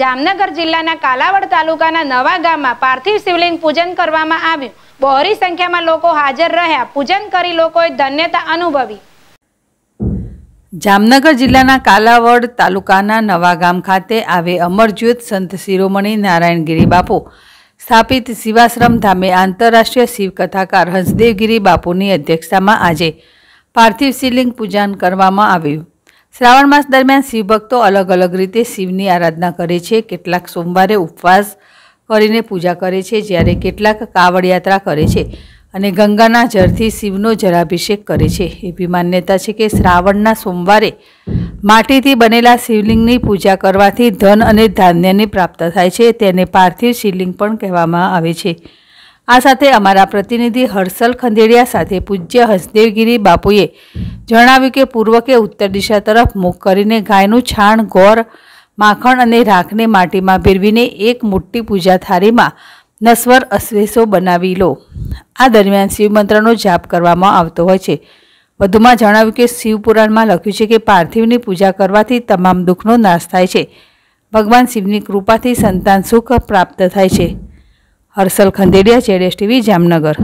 જામનગર જિલ્લાના કાલાવડ તાલુકાના નવા ગામમાં પાર્થિવ શિવલિંગ પૂજન કરવામાં આવ્યું બહોરી સંખ્યામાં લોકો હાજર રહ્યા પૂજન કરી લોકોએ ધન્યતા અનુભવી જામનગર જિલ્લાના કાલાવડ તાલુકાના નવા ગામ ખાતે આવે અમરજ્યોત સંત શિરોમણિ નારાયણગીરી બાપુ સ્થાપિત શિવાશ્રમ ધામે આંતરરાષ્ટ્રીય શિવકથાકાર હંસદેવગીરી બાપુની અધ્યક્ષતામાં આજે પાર્થિવ શિવલિંગ પૂજન કરવામાં આવ્યું શ્રાવણ માસ દરમિયાન શિવભક્તો અલગ અલગ રીતે શિવની આરાધના કરે છે કેટલાક સોમવારે ઉપવાસ કરીને પૂજા કરે છે જ્યારે કેટલાક કાવડ યાત્રા કરે છે અને ગંગાના જળથી શિવનો જળાભિષેક કરે છે એવી માન્યતા છે કે શ્રાવણના સોમવારે માટીથી બનેલા શિવલિંગની પૂજા કરવાથી ધન અને ધાન્યની પ્રાપ્ત થાય છે તેને પાર્થિવ શિવલિંગ પણ કહેવામાં આવે છે આ સાથે અમારા પ્રતિનિધિ હર્ષલ ખંદેડિયા સાથે પૂજ્ય હસદેવગીરી બાપુએ જણાવ્યું કે પૂર્વકે ઉત્તર દિશા તરફ મુખ કરીને ગાયનું છાણ ગોળ માખણ અને રાખને માટીમાં ભેરવીને એક મોટી પૂજા થાળીમાં નસ્વર અશ્વેશો બનાવી લો આ દરમિયાન શિવમંત્રનો જાપ કરવામાં આવતો હોય છે વધુમાં જણાવ્યું કે શિવપુરાણમાં લખ્યું છે કે પાર્થિવની પૂજા કરવાથી તમામ દુઃખનો નાશ થાય છે ભગવાન શિવની કૃપાથી સંતાન સુખ પ્રાપ્ત થાય છે હર્ષલ ખંદેડિયા જેડેશ ટીવી જામનગર